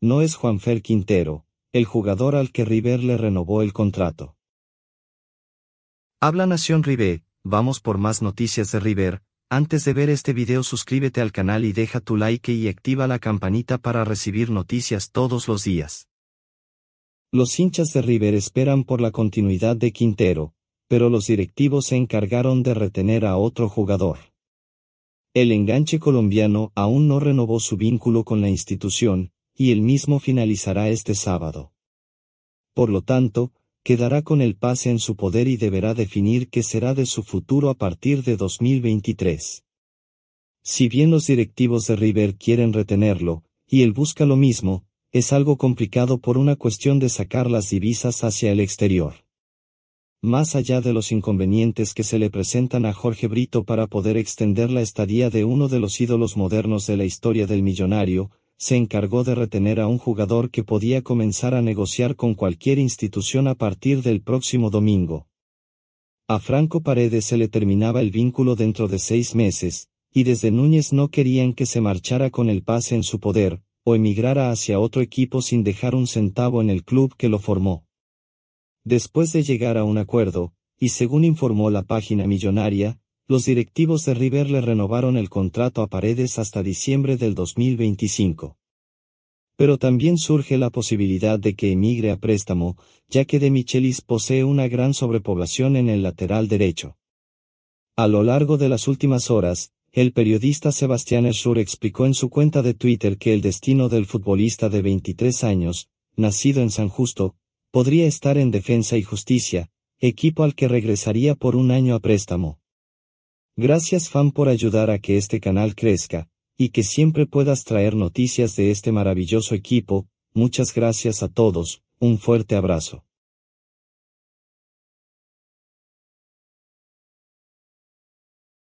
No es Juanfer Quintero, el jugador al que River le renovó el contrato. Habla Nación River, vamos por más noticias de River, antes de ver este video suscríbete al canal y deja tu like y activa la campanita para recibir noticias todos los días. Los hinchas de River esperan por la continuidad de Quintero, pero los directivos se encargaron de retener a otro jugador. El enganche colombiano aún no renovó su vínculo con la institución, y el mismo finalizará este sábado. Por lo tanto, quedará con el pase en su poder y deberá definir qué será de su futuro a partir de 2023. Si bien los directivos de River quieren retenerlo, y él busca lo mismo, es algo complicado por una cuestión de sacar las divisas hacia el exterior. Más allá de los inconvenientes que se le presentan a Jorge Brito para poder extender la estadía de uno de los ídolos modernos de la historia del millonario, se encargó de retener a un jugador que podía comenzar a negociar con cualquier institución a partir del próximo domingo. A Franco Paredes se le terminaba el vínculo dentro de seis meses, y desde Núñez no querían que se marchara con el pase en su poder, o emigrara hacia otro equipo sin dejar un centavo en el club que lo formó. Después de llegar a un acuerdo, y según informó la página millonaria, los directivos de River le renovaron el contrato a Paredes hasta diciembre del 2025. Pero también surge la posibilidad de que emigre a préstamo, ya que De Michelis posee una gran sobrepoblación en el lateral derecho. A lo largo de las últimas horas, el periodista Sebastián Erschur explicó en su cuenta de Twitter que el destino del futbolista de 23 años, nacido en San Justo, podría estar en Defensa y Justicia, equipo al que regresaría por un año a préstamo. Gracias fan por ayudar a que este canal crezca, y que siempre puedas traer noticias de este maravilloso equipo, muchas gracias a todos, un fuerte abrazo.